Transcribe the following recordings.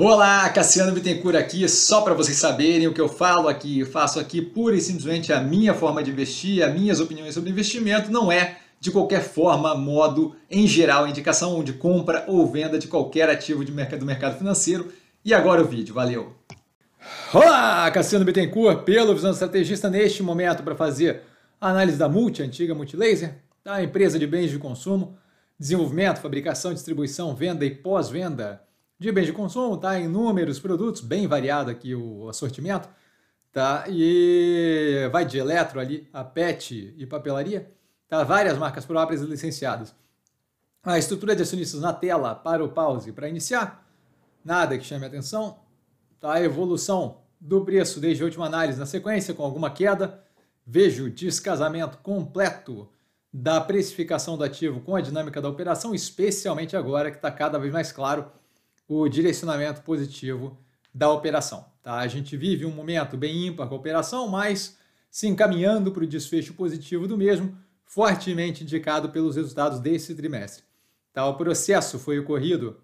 Olá, Cassiano Bittencourt aqui, só para vocês saberem o que eu falo aqui, eu faço aqui pura e simplesmente a minha forma de investir, as minhas opiniões sobre investimento, não é de qualquer forma, modo, em geral, indicação de compra ou venda de qualquer ativo de mercado, do mercado financeiro. E agora o vídeo, valeu! Olá, Cassiano Bittencourt, pelo Visão Estrategista, neste momento para fazer a análise da Multi, antiga Multilaser, da empresa de bens de consumo, desenvolvimento, fabricação, distribuição, venda e pós-venda de bens de consumo, tá? Inúmeros produtos, bem variado aqui o assortimento, tá? E vai de eletro ali a PET e papelaria, tá? Várias marcas próprias e licenciadas. A estrutura de acionistas na tela para o pause para iniciar, nada que chame atenção, tá? A evolução do preço desde a última análise na sequência, com alguma queda. Vejo descasamento completo da precificação do ativo com a dinâmica da operação, especialmente agora que está cada vez mais claro o direcionamento positivo da operação. Tá? A gente vive um momento bem ímpar com a operação, mas se encaminhando para o desfecho positivo do mesmo, fortemente indicado pelos resultados desse trimestre. Tá? O processo foi ocorrido,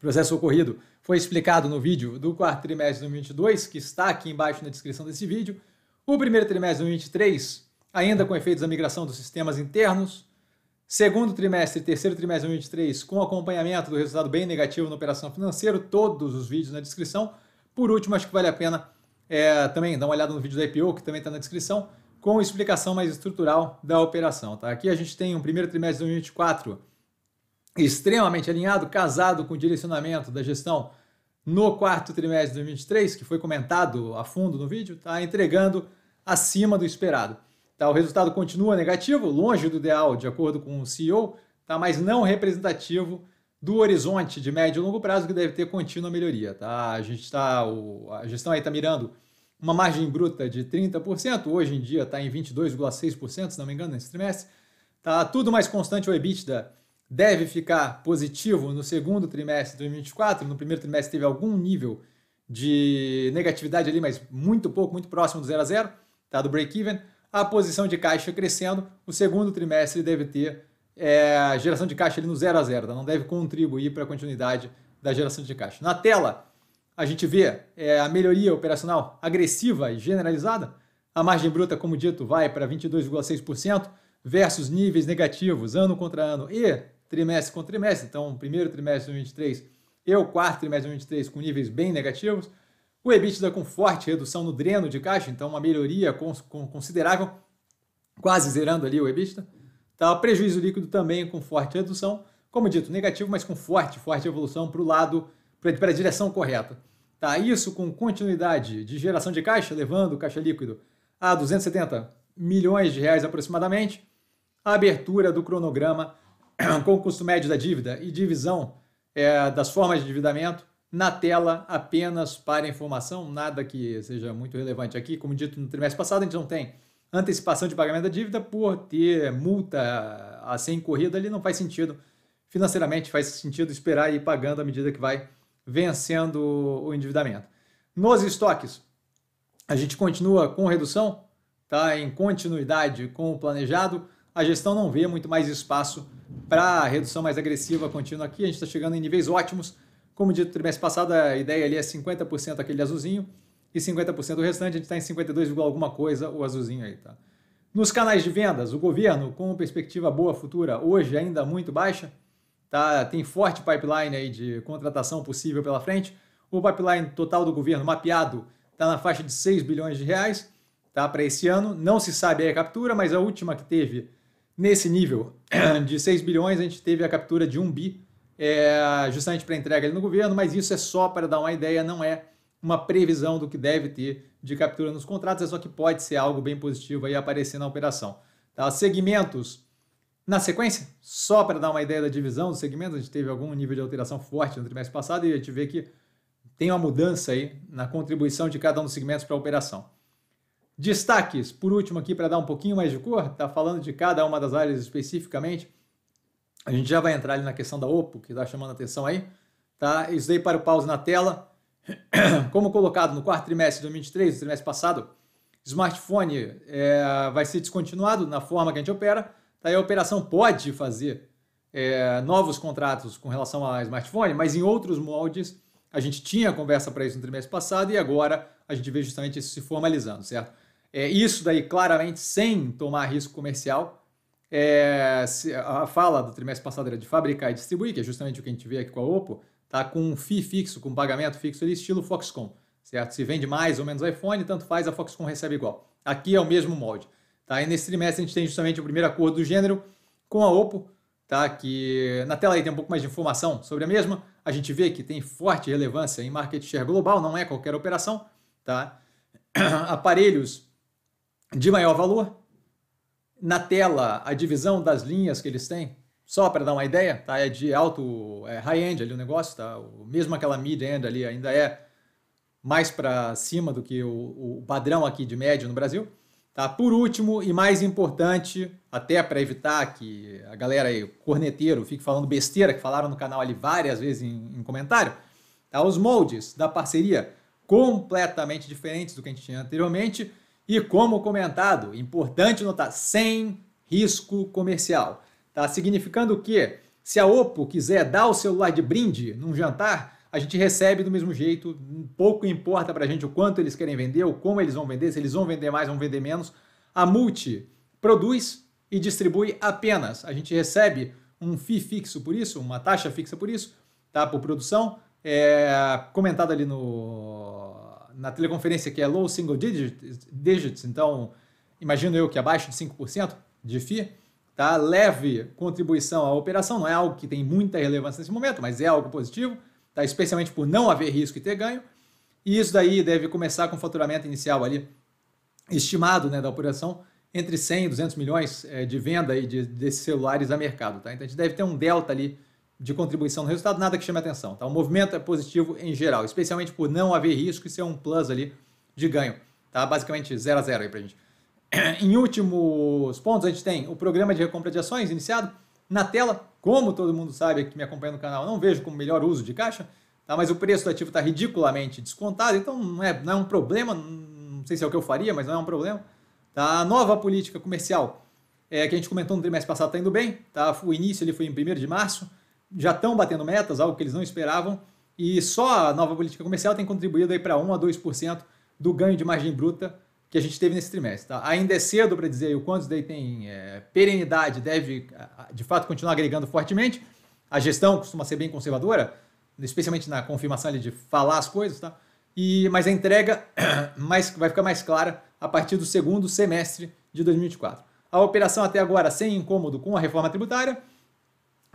processo ocorrido foi explicado no vídeo do quarto trimestre de 2022, que está aqui embaixo na descrição desse vídeo. O primeiro trimestre de 2023, ainda com efeitos da migração dos sistemas internos, Segundo trimestre e terceiro trimestre de 2023, com acompanhamento do resultado bem negativo na operação financeira, todos os vídeos na descrição. Por último, acho que vale a pena é, também dar uma olhada no vídeo da IPO, que também está na descrição, com explicação mais estrutural da operação. Tá? Aqui a gente tem um primeiro trimestre de 2024 extremamente alinhado, casado com o direcionamento da gestão no quarto trimestre de 2023, que foi comentado a fundo no vídeo, tá? entregando acima do esperado. Tá, o resultado continua negativo, longe do ideal, de acordo com o CEO, tá, mas não representativo do horizonte de médio e longo prazo que deve ter contínua melhoria. Tá? A, gente tá, o, a gestão aí está mirando uma margem bruta de 30%, hoje em dia está em 22,6%, se não me engano, nesse trimestre. Tá tudo mais constante, o EBITDA deve ficar positivo no segundo trimestre de 2024. No primeiro trimestre teve algum nível de negatividade ali, mas muito pouco, muito próximo do zero a zero, tá? do break-even a posição de caixa crescendo, o segundo trimestre deve ter é, geração de caixa ali no zero a zero, tá? não deve contribuir para a continuidade da geração de caixa. Na tela, a gente vê é, a melhoria operacional agressiva e generalizada. A margem bruta, como dito, vai para 22,6% versus níveis negativos ano contra ano e trimestre contra trimestre. Então, primeiro trimestre de 2023 e o quarto trimestre de 2023 com níveis bem negativos. O EBITDA com forte redução no dreno de caixa, então uma melhoria considerável, quase zerando ali o EBITDA. Tá, prejuízo líquido também com forte redução, como dito, negativo, mas com forte, forte evolução para o lado, para a direção correta. Tá, isso com continuidade de geração de caixa, levando o caixa líquido a 270 milhões de reais aproximadamente. A abertura do cronograma com o custo médio da dívida e divisão é, das formas de endividamento na tela apenas para informação, nada que seja muito relevante aqui. Como dito no trimestre passado, a gente não tem antecipação de pagamento da dívida por ter multa a ser incorrida ali, não faz sentido. Financeiramente faz sentido esperar e ir pagando à medida que vai vencendo o endividamento. Nos estoques, a gente continua com redução, tá em continuidade com o planejado. A gestão não vê muito mais espaço para redução mais agressiva contínua aqui. A gente está chegando em níveis ótimos como dito no trimestre passado, a ideia ali é 50% aquele azulzinho e 50% o restante, a gente está em 52, alguma coisa o azulzinho aí, tá? Nos canais de vendas, o governo, com perspectiva boa futura, hoje ainda muito baixa, tá? tem forte pipeline aí de contratação possível pela frente. O pipeline total do governo mapeado está na faixa de 6 bilhões de reais tá? para esse ano. Não se sabe a captura, mas a última que teve nesse nível de 6 bilhões, a gente teve a captura de 1 bi é, justamente para entrega ali no governo, mas isso é só para dar uma ideia, não é uma previsão do que deve ter de captura nos contratos, é só que pode ser algo bem positivo aí aparecer na operação. Tá? Segmentos na sequência, só para dar uma ideia da divisão dos segmentos, a gente teve algum nível de alteração forte no trimestre passado e a gente vê que tem uma mudança aí na contribuição de cada um dos segmentos para a operação. Destaques, por último aqui para dar um pouquinho mais de cor, tá falando de cada uma das áreas especificamente. A gente já vai entrar ali na questão da Oppo, que está chamando a atenção aí. Tá? Isso daí para o pause na tela. Como colocado no quarto trimestre de 2023, no trimestre passado, smartphone é, vai ser descontinuado na forma que a gente opera. Tá? a operação pode fazer é, novos contratos com relação a smartphone, mas em outros moldes. A gente tinha conversa para isso no trimestre passado e agora a gente vê justamente isso se formalizando, certo? É, isso daí claramente sem tomar risco comercial, é, a fala do trimestre passado era de fabricar e distribuir, que é justamente o que a gente vê aqui com a Oppo, tá com um FII fixo, com um pagamento fixo ali, estilo Foxconn, certo? Se vende mais ou menos iPhone, tanto faz, a Foxconn recebe igual. Aqui é o mesmo molde, tá? E nesse trimestre a gente tem justamente o primeiro acordo do gênero com a Oppo, tá? Que na tela aí tem um pouco mais de informação sobre a mesma. A gente vê que tem forte relevância em market share global, não é qualquer operação, tá? Aparelhos de maior valor, na tela a divisão das linhas que eles têm, só para dar uma ideia, tá? é de alto é high-end ali o negócio, tá? o, mesmo aquela mid-end ali ainda é mais para cima do que o, o padrão aqui de médio no Brasil. Tá? Por último e mais importante, até para evitar que a galera aí, corneteiro, fique falando besteira que falaram no canal ali várias vezes em, em comentário, tá? os moldes da parceria completamente diferentes do que a gente tinha anteriormente. E como comentado, importante notar, sem risco comercial. Tá significando que se a Oppo quiser dar o celular de brinde num jantar, a gente recebe do mesmo jeito, pouco importa para a gente o quanto eles querem vender, ou como eles vão vender, se eles vão vender mais, vão vender menos. A Multi produz e distribui apenas. A gente recebe um FII fixo por isso, uma taxa fixa por isso, tá? Por produção, é, comentado ali no na teleconferência que é low single digits, digits então imagino eu que abaixo de 5% de FII, tá? leve contribuição à operação, não é algo que tem muita relevância nesse momento, mas é algo positivo, tá? especialmente por não haver risco e ter ganho. E isso daí deve começar com o faturamento inicial ali estimado né, da operação entre 100 e 200 milhões eh, de venda aí de, desses celulares a mercado. Tá? Então a gente deve ter um delta ali de contribuição no resultado, nada que chame atenção. Tá? O movimento é positivo em geral, especialmente por não haver risco e ser é um plus ali de ganho. Tá? Basicamente 0 a 0 aí para gente. em últimos pontos, a gente tem o programa de recompra de ações iniciado na tela. Como todo mundo sabe que me acompanha no canal, não vejo como melhor uso de caixa, tá? mas o preço do ativo está ridiculamente descontado, então não é, não é um problema. Não sei se é o que eu faria, mas não é um problema. Tá? A nova política comercial é, que a gente comentou no trimestre passado está indo bem. Tá? O início ele foi em 1 de março já estão batendo metas, algo que eles não esperavam, e só a nova política comercial tem contribuído aí para 1 a 2% do ganho de margem bruta que a gente teve nesse trimestre. Tá? Ainda é cedo para dizer o quanto isso daí tem é, perenidade, deve de fato continuar agregando fortemente. A gestão costuma ser bem conservadora, especialmente na confirmação ali de falar as coisas, tá? E, mas a entrega mais, vai ficar mais clara a partir do segundo semestre de 2024. A operação até agora sem incômodo com a reforma tributária,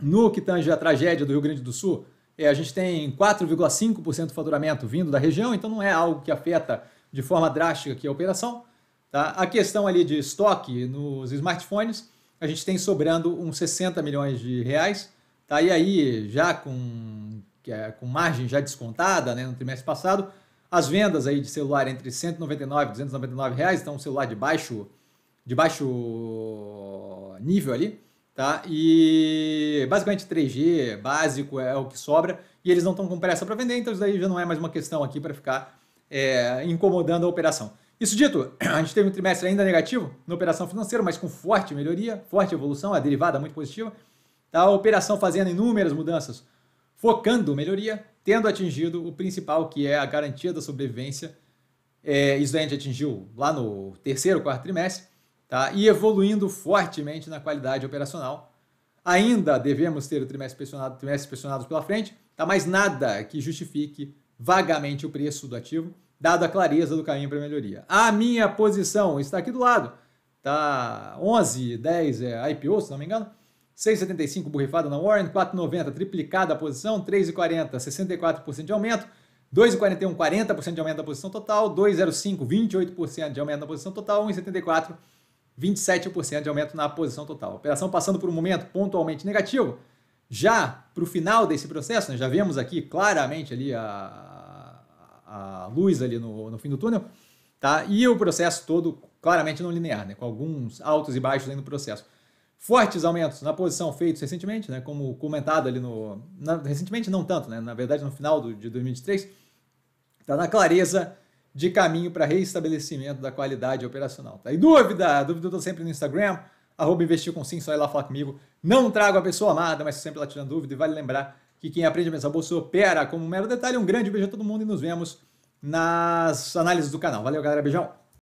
no que tange a tragédia do Rio Grande do Sul, é, a gente tem 4,5% do faturamento vindo da região, então não é algo que afeta de forma drástica aqui a operação. Tá? A questão ali de estoque nos smartphones, a gente tem sobrando uns 60 milhões de reais. Tá? E aí, já com, é, com margem já descontada né, no trimestre passado, as vendas aí de celular entre 199 e 299 reais, então um celular de baixo, de baixo nível ali, Tá? E basicamente 3G básico é o que sobra e eles não estão com pressa para vender, então isso daí já não é mais uma questão aqui para ficar é, incomodando a operação. Isso dito, a gente teve um trimestre ainda negativo na operação financeira, mas com forte melhoria, forte evolução, a derivada muito positiva. Tá? A operação fazendo inúmeras mudanças, focando melhoria, tendo atingido o principal, que é a garantia da sobrevivência. É, isso daí a gente atingiu lá no terceiro, quarto trimestre tá? e evoluindo fortemente na qualidade operacional. Ainda devemos ter o trimestre pressionado, trimestre pressionado pela frente, tá? mas nada que justifique vagamente o preço do ativo, dado a clareza do caminho para melhoria. A minha posição está aqui do lado, tá 11, 10 é IPO, se não me engano, 6,75 borrifada na Warren, 4,90 triplicada a posição, 3,40 64% de aumento, 2,41 40% de aumento da posição total, 2,05 28% de aumento da posição total, 1,74 27% de aumento na posição total. operação passando por um momento pontualmente negativo, já para o final desse processo, né, já vemos aqui claramente ali a, a luz ali no, no fim do túnel, tá? e o processo todo claramente não linear, né, com alguns altos e baixos no processo. Fortes aumentos na posição feitos recentemente, né, como comentado ali no... Na, recentemente não tanto, né, na verdade no final do, de 2023, está na clareza de caminho para reestabelecimento da qualidade operacional. Tá? E dúvida? Dúvida eu estou sempre no Instagram, arroba investir com sim, só ir lá falar comigo. Não trago a pessoa amada, mas sempre lá tirando dúvida. E vale lembrar que quem aprende a pensar bolsa opera como um mero detalhe. Um grande beijo a todo mundo e nos vemos nas análises do canal. Valeu, galera. Beijão!